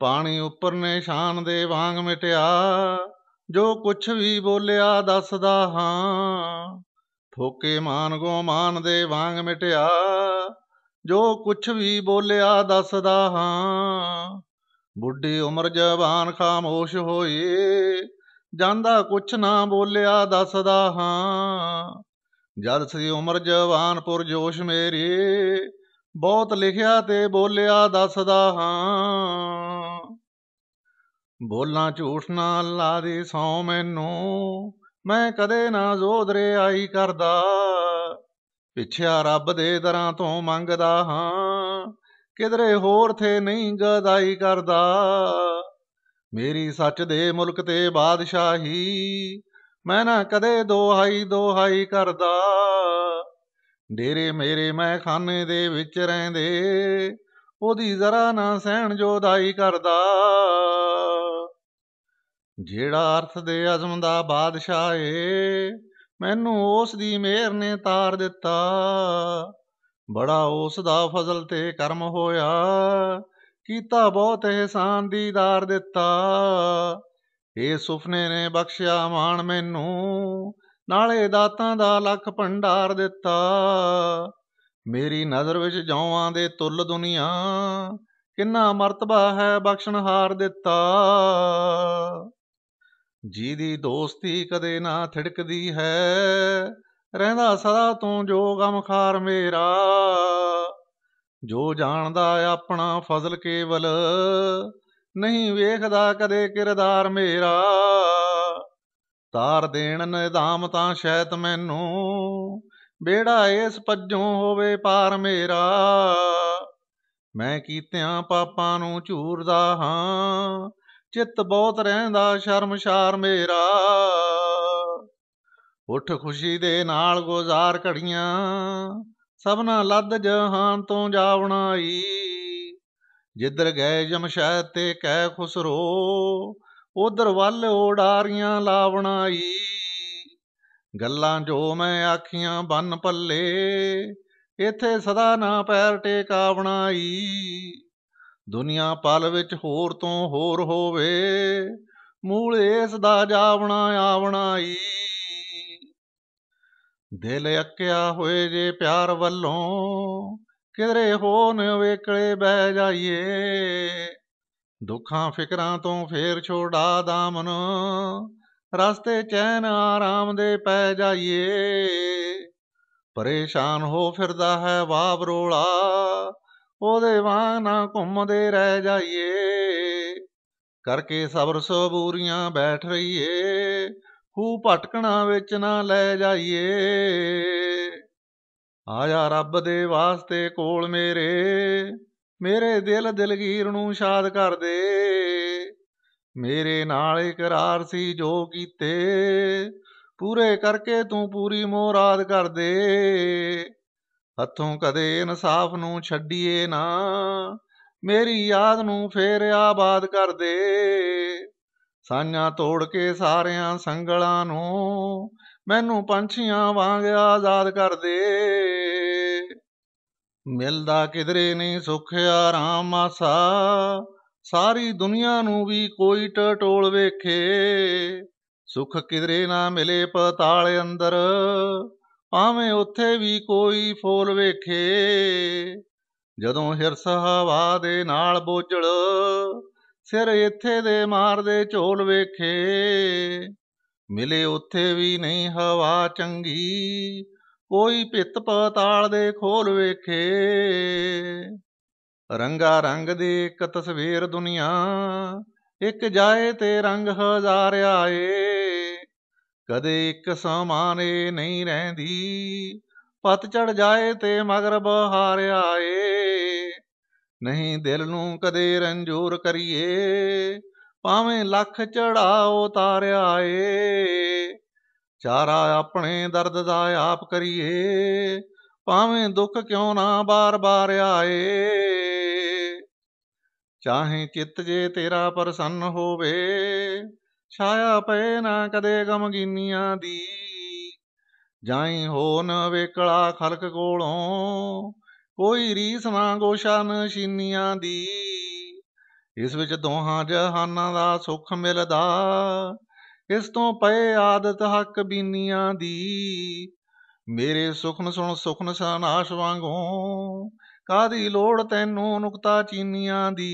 ਪਾਣੀ ਉੱਪਰ ਨਿਸ਼ਾਨ ਦੇ ਵਾਂਗ ਮਿਟਿਆ ਜੋ ਕੁਛ ਵੀ ਬੋਲਿਆ ਦੱਸਦਾ ਹਾਂ ਫੋਕੇ ਮਾਨ ਗੋ ਮਾਨ ਦੇ ਵਾਂਗ ਮਿਟਿਆ ਜੋ ਕੁਛ ਵੀ ਬੋਲਿਆ ਦੱਸਦਾ ਹਾਂ ਬੁੱਢੀ ਉਮਰ ਜਵਾਨ ਖਾਮੋਸ਼ ਹੋਈ ਜਾਂਦਾ ਕੁਛ ਨਾ ਬੋਲਿਆ ਦੱਸਦਾ ਹਾਂ ਜਦ ਸੀ ਉਮਰ ਜਵਾਨ ਪੁਰ ਜੋਸ਼ ਮੇਰੀ ਬਹੁਤ ਲਿਖਿਆ ਤੇ ਬੋਲਿਆ ਦੱਸਦਾ ਹਾਂ ਬੋਲਾਂ ਝੂਠ ਨਾ ਅੱਲਾ ਦੀ ਸੌ ਮੈਨੂੰ ਮੈਂ ਕਦੇ ਨਾ ਜ਼ੋਦਰੇ ਆਈ ਕਰਦਾ ਪਿੱਛਿਆ ਰੱਬ ਦੇ ਦਰਾਂ ਤੋਂ ਮੰਗਦਾ ਹਾਂ ਕਿਧਰੇ ਹੋਰ ਥੇ ਨਹੀਂ ਗਦਾਈ ਕਰਦਾ ਮੇਰੀ ਸੱਚ ਦੇ ਮੁਲਕ ਤੇ ਬਾਦਸ਼ਾਹੀ ਮੈਂ ਨਾ ਕਦੇ ਦੋਹਾਈ ਦੋਹਾਈ ਕਰਦਾ ਡੇਰੇ ਮੇਰੇ ਮਹਿਖਾਨੇ ਦੇ ਵਿੱਚ ਰਹਿੰਦੇ ਉਹਦੀ ਜ਼ਰਾ ਨਾ ਸਹਿਣ ਜੋਦਾਈ ਕਰਦਾ ਜਿਹੜਾ ਅਰਥ ਦੇ ਅਜ਼ਮ ਦਾ ਬਾਦਸ਼ਾਹ ਏ ਮੈਨੂੰ ਉਸ ਦੀ ਮਿਹਰ ਨੇ ਤਾਰ ਦਿੱਤਾ ਬੜਾ ਉਸ ਦਾ ਫਜ਼ਲ ਤੇ ਕਰਮ ਹੋਇਆ ਕੀਤਾ ਬਹੁਤ ਇਹਸਾਨ ਦੀਦਾਰ ਦਿੱਤਾ ਇਹ ਸੁਪਨੇ ਨੇ ਬਖਸ਼ਿਆ ਮਾਣ ਮੈਨੂੰ ਨਾਲੇ ਦਾਤਾਂ ਦਾ ਲੱਖ ਭੰਡਾਰ ਦਿੱਤਾ ਮੇਰੀ ਨਜ਼ਰ ਵਿੱਚ ਜੌਆਂ ਦੇ ਤੁੱਲ ਦੁਨੀਆ ਕਿੰਨਾ ਮਰਤਬਾ ਹੈ ਬਖਸ਼ਣਹਾਰ ਦਿੱਤਾ ਜੀ ਦੀ ਦੋਸਤੀ ਕਦੇ ਨਾ ਥਿੜਕਦੀ ਹੈ ਰਹਿੰਦਾ ਸਦਾ ਤੂੰ ਜੋ ਗਮਖਾਰ ਮੇਰਾ ਜੋ ਜਾਣਦਾ ਆਪਣਾ ਫਜ਼ਲ ਕੇਵਲ ਨਹੀਂ ਵੇਖਦਾ ਕਦੇ ਕਿਰਦਾਰ ਮੇਰਾ ਤਾਰ ਦੇਣ ਨਿਦਾਮ ਤਾਂ ਸ਼ੈਤ ਮੈਨੂੰ ਬੇੜਾ ਇਸ ਪੱਜੋਂ ਹੋਵੇ ਪਾਰ ਮੇਰਾ ਮੈਂ ਕੀਤਿਆਂ ਪਾਪਾਂ ਨੂੰ ਝੂਰਦਾ ਹਾਂ ਚਿੱਤ ਬਹੁਤ ਰਹਿੰਦਾ ਸ਼ਰਮਸ਼ਾਰ ਮੇਰਾ ਉਠ ਖੁਸ਼ੀ ਦੇ ਨਾਲ ਗੁਜ਼ਾਰ ਘੜੀਆਂ ਸਭਨਾ ਲੱਦ ਜਹਾਨ ਤੋਂ ਜਾਵਣਾਈ ਜਿੱਧਰ ਗਏ ਜਮਸ਼ੈਦ ਤੇ ਕਹਿ ਖੁਸਰੋ ਉਧਰ ਵੱਲ ਓੜਾਰੀਆਂ ਲਾਵਣਾਈ ਗੱਲਾਂ ਜੋ ਮੈਂ ਆਖੀਆਂ ਬੰਨ ਪੱਲੇ ਇਥੇ ਸਦਾ ਨਾ ਪੈਰ ਟੇਕਾਵਣਾਈ ਦੁਨੀਆ ਪਲ ਵਿੱਚ ਹੋਰ ਤੋਂ ਹੋਰ ਹੋਵੇ ਮੂਲ ਇਸ ਦਾ ਜਾਵਣਾ ਆਵਣਾਈ ਦਿਲ ਅੱਕਿਆ ਹੋਏ ਜੇ ਪਿਆਰ ਵੱਲੋਂ ਕਿਧਰੇ ਹੋ ਨ ਵੇਕਲੇ ਬਹਿ ਜਾਈਏ ਦੁੱਖਾਂ ਫਿਕਰਾਂ ਤੋਂ ਫੇਰ ਛੋੜਾ ਦਾਮਨ ਰਸਤੇ ਚੈਨ ਆਰਾਮ ਦੇ ਪੈ ਜਾਈਏ ਪਰੇਸ਼ਾਨ ਹੋ ਫਿਰਦਾ ਹੈ ਬਾਬ ਰੋਲਾ ਉਹਦੇ ਵਾਂਗ ਨਾ ਘੁੰਮਦੇ ਰਹਿ ਜਾਈਏ ਕਰਕੇ ਸਬਰ ਸਬੂਰੀਆਂ ਬੈਠ ਰਹੀਏ ਹੂ ਭਟਕਣਾ ਵਿੱਚ ਨਾ ਲੈ ਜਾਈਏ ਆਇਆ ਰੱਬ ਦੇ ਵਾਸਤੇ ਕੋਲ ਮੇਰੇ ਮੇਰੇ ਦਿਲ ਦਿਲਗੀਰ ਨੂੰ ਸ਼ਾਦ ਕਰ ਦੇ ਮੇਰੇ ਨਾਲ ਇਕਰਾਰ ਸੀ ਜੋ ਕੀਤੇ ਪੂਰੇ ਕਰਕੇ ਤੂੰ ਪੂਰੀ ਮੋਰਾਦ ਕਰ ਦੇ ਹੱਥੋਂ ਕਦੇ ਇਨਸਾਫ ਨੂੰ ਛੱਡੀਏ ਨਾ ਮੇਰੀ ਯਾਦ ਨੂੰ ਫੇਰ ਆਬਾਦ ਕਰ ਦੇ ਸਾਂਝਾਂ ਤੋੜ ਕੇ ਸਾਰਿਆਂ ਸੰਗਲਾਂ ਨੂੰ ਮੈਨੂੰ ਪੰਛੀਆਂ ਵਾਂਗ ਆਜ਼ਾਦ ਕਰ ਦੇ ਮਿਲਦਾ ਕਿਧਰੇ ਨਹੀਂ ਸੁਖ ਆਰਾਮ ਆਸਾ ਸਾਰੀ ਦੁਨੀਆ ਨੂੰ ਵੀ ਕੋਈ ਟਟੋਲ ਵੇਖੇ ਸੁਖ ਕਿਧਰੇ ਨਾ ਮਿਲੇ ਪਤਾਲ ਅੰਦਰ ਆਵੇਂ ਉੱਥੇ ਵੀ ਕੋਈ ਫੋਲ ਵੇਖੇ ਜਦੋਂ ਹਿਰਸ ਹਵਾ ਦੇ ਨਾਲ ਬੋਝੜ ਸਿਰ ਇੱਥੇ ਦੇ ਮਾਰਦੇ ਝੋਲ ਵੇਖੇ ਮਿਲੇ ਉੱਥੇ ਵੀ ਨਹੀਂ ਹਵਾ ਚੰਗੀ ਕੋਈ ਭਿੱਤ ਪਤਾਲ ਦੇ ਖੋਲ ਵੇਖੇ ਰੰਗਾ ਰੰਗ ਦੀ ਇੱਕ ਤਸਵੀਰ ਦੁਨੀਆ ਇੱਕ ਜਾਏ ਤੇ ਰੰਗ ਹਜ਼ਾਰ ਆਏ ਕਦੇ ਇੱਕ ਸਮਾਨੇ ਨਹੀਂ ਰਹਿੰਦੀ ਪਤ ਚੜ ਜਾਏ ਤੇ ਮਗਰ ਬਹਾਰ ਆਏ ਨਹੀਂ ਦਿਲ ਨੂੰ ਕਦੇ ਰੰਜੂਰ ਕਰੀਏ ਪਾਵੇਂ ਲੱਖ ਚੜਾਓ ਤਾਰ ਆਏ ਚਾਰਾ ਆਪਣੇ ਦਰਦ ਦਾ ਆਪ ਕਰੀਏ ਪਾਵੇਂ ਦੁੱਖ ਕਿਉਂ ਨਾ ਬਾਰ-ਬਾਰ ਆਏ ਚਾਹੇ ਚਿੱਤ ਜੇ ਤੇਰਾ ਪ੍ਰਸੰਨ ਹੋਵੇ ਛਾਇਆ ਪਏ ਨਾ ਕਦੇ ਗਮਗੀਨੀਆਂ ਦੀ ਜਾਈ ਹੋਨ ਵੇਕਲਾ ਖਲਕ ਕੋਲੋਂ ਕੋਈ ਰੀਸ ਨਾ ਗੋਸ਼ਾ ਨਸ਼ੀਨੀਆਂ ਦੀ ਇਸ ਵਿੱਚ ਦੋਹਾਂ ਜਹਾਨਾਂ ਦਾ ਸੁਖ ਮਿਲਦਾ ਇਸ ਤੋਂ ਪਏ ਆਦਤ ਹੱਕ ਬੀਨੀਆਂ ਦੀ ਮੇਰੇ ਸੁਖਨ ਸੁਣ ਸੁਖਨ ਸਨਾਸ਼ ਵਾਂਗੋਂ ਕਾਦੀ ਲੋੜ ਤੈਨੂੰ ਨੁਕਤਾ ਚੀਨੀਆਂ ਦੀ